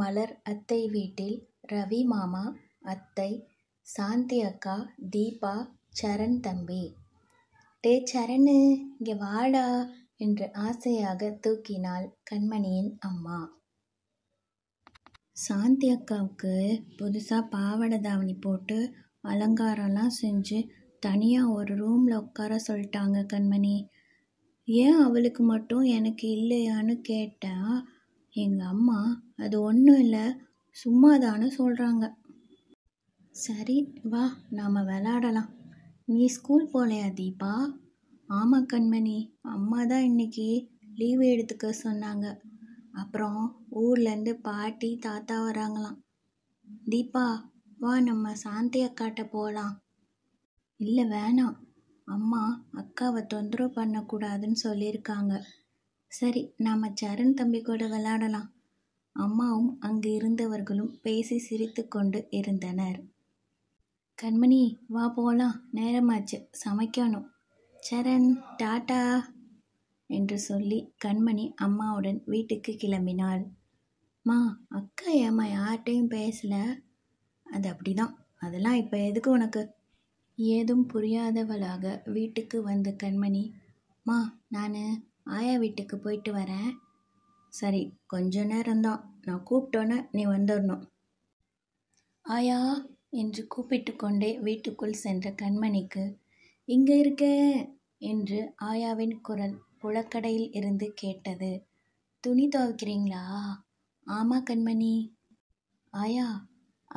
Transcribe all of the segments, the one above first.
மலர் அத்தை வீட்டில் ரவி மாமா அத்தை சாந்தி அக்கா தீபா சரண் தம்பி டே சரணு இங்கே வாடா என்று ஆசையாக தூக்கினாள் கண்மணியின் அம்மா சாந்தி அக்காவுக்கு புதுசாக பாவடை தாவணி போட்டு அலங்காரம்லாம் செஞ்சு தனியாக ஒரு ரூமில் உட்கார சொல்லிட்டாங்க கண்மணி ஏன் அவளுக்கு மட்டும் எனக்கு இல்லையான்னு கேட்டால் எங்கள் அம்மா அது ஒன்றும் இல்லை சும்மாதான்னு சொல்கிறாங்க சரி வா நாம் விளாடலாம் நீ ஸ்கூல் போகலையா தீபா ஆமாம் கண்மணி அம்மா தான் இன்றைக்கி லீவு எடுத்துக்க சொன்னாங்க அப்புறம் ஊர்லேருந்து பாட்டி தாத்தா வராங்களாம் தீபா வா நம்ம சாந்தி அக்காட்ட போகலாம் இல்லை வேணாம் அம்மா அக்காவை தொந்தரவு பண்ணக்கூடாதுன்னு சொல்லியிருக்காங்க சரி நாம் சரண் தம்பி கூட விளையாடலாம் அம்மாவும் அங்கு இருந்தவர்களும் பேசி சிரித்து கொண்டு இருந்தனர் கண்மணி வா போகலாம் நேரமாச்சு சமைக்கணும் சரண் டாட்டா என்று சொல்லி கண்மணி அம்மாவுடன் வீட்டுக்கு கிளம்பினாள் மா அக்கா ஏம்மா யார்கிட்டையும் பேசல அது அப்படிதான் அதெல்லாம் இப்போ எதுக்கு உனக்கு ஏதும் புரியாதவளாக வீட்டுக்கு வந்த கண்மணி மா நான் ஆயா வீட்டுக்கு போயிட்டு வரேன் சரி கொஞ்ச நேரம்தான் நான் கூப்பிட்டோன்னே நீ வந்துடணும் ஆயா என்று கூப்பிட்டு கொண்டே வீட்டுக்குள் சென்ற கண்மணிக்கு இங்கே இருக்க என்று ஆயாவின் குரல் புலக்கடையில் இருந்து கேட்டது துணி துவைக்கிறீங்களா ஆமாம் கண்மணி ஆயா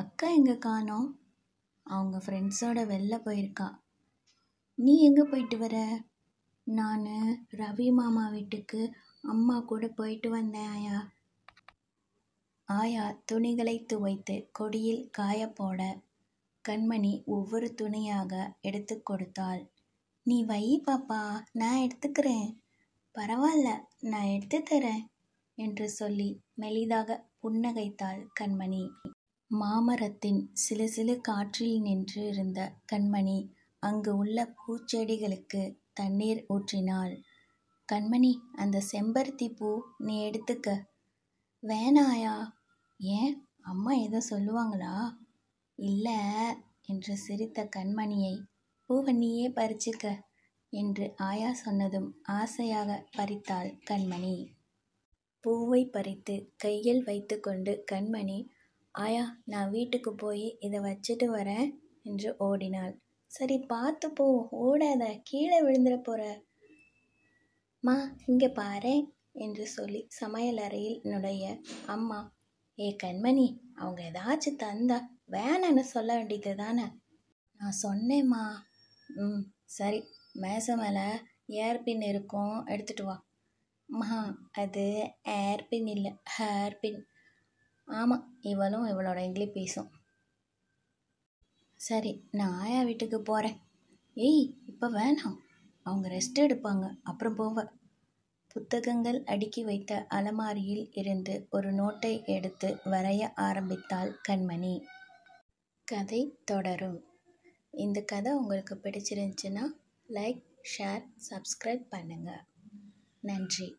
அக்கா எங்கே காணோம் அவங்க ஃப்ரெண்ட்ஸோட வெளில போயிருக்கா நீ எங்கே போயிட்டு வர நான் ரவி மாமா வீட்டுக்கு அம்மா கூட போயிட்டு வந்தேன் ஆயா ஆயா துணிகளை துவைத்து கொடியில் காய போட கண்மணி ஒவ்வொரு துணியாக எடுத்து கொடுத்தாள் நீ வை பாப்பா நான் எடுத்துக்கிறேன் பரவாயில்ல நான் எடுத்து தரேன் என்று சொல்லி மெலிதாக புன்னகைத்தாள் கண்மணி மாமரத்தின் சிலு சிலு காற்றில் நின்று இருந்த கண்மணி அங்கு உள்ள பூச்செடிகளுக்கு தண்ணீர் ஊற்றினாள் கண்மணி அந்த செம்பருத்தி பூ நீ எடுத்துக்க வேணாயா ஏன் அம்மா எதோ சொல்லுவாங்களா இல்லை என்று சிரித்த கண்மணியை பூவண்ணியே பறிச்சுக்க என்று ஆயா சொன்னதும் ஆசையாக பறித்தாள் கண்மணி பூவை பறித்து கையில் வைத்துக்கொண்டு கண்மணி ஆயா நான் வீட்டுக்கு போய் இதை வச்சுட்டு வரேன் என்று ஓடினாள் சரி பார்த்து போ ஓடாத கீழே விழுந்துட போகிற மா இங்கே பாரு என்று சொல்லி சமையல் அறையில் என்னுடைய அம்மா ஏ கண்மணி அவங்க ஏதாச்சும் தந்தா வேணான்னு சொல்ல வேண்டியது தானே நான் சொன்னேம்மா ம் சரி மேச மேலே ஏர்பின் இருக்கும் எடுத்துகிட்டு வா மா அது ஏர்பின் இல்லை ஹேர்பின் ஆமாம் இவளும் இவளோட இங்கிலீஷ் பேசும் சரி நான் ஆயா வீட்டுக்கு போகிறேன் ஏய் இப்போ வேணாம் அவங்க ரெஸ்ட் எடுப்பாங்க அப்புறம் போவ புத்தகங்கள் அடுக்கி வைத்த அலமாரியில் இருந்து ஒரு நோட்டை எடுத்து வரைய ஆரம்பித்தாள் கண்மணி கதை தொடரும் இந்த கதை உங்களுக்கு பிடிச்சிருந்துச்சுன்னா லைக் ஷேர் சப்ஸ்கிரைப் பண்ணுங்கள் நன்றி